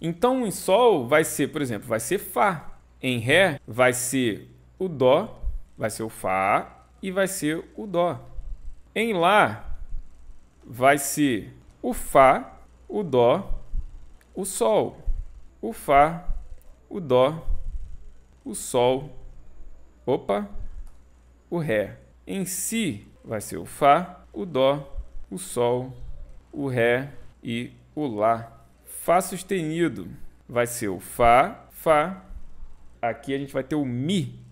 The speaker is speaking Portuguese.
Então em Sol vai ser, por exemplo, vai ser Fá. Em Ré vai ser o Dó, vai ser o Fá e vai ser o Dó. Em Lá vai ser o Fá, o Dó, o Sol. O Fá, o Dó, o Sol, opa, o Ré. Em Si vai ser o Fá, o Dó, o Sol, o Ré e o Lá. Fá sustenido vai ser o Fá, Fá. Aqui a gente vai ter o Mi,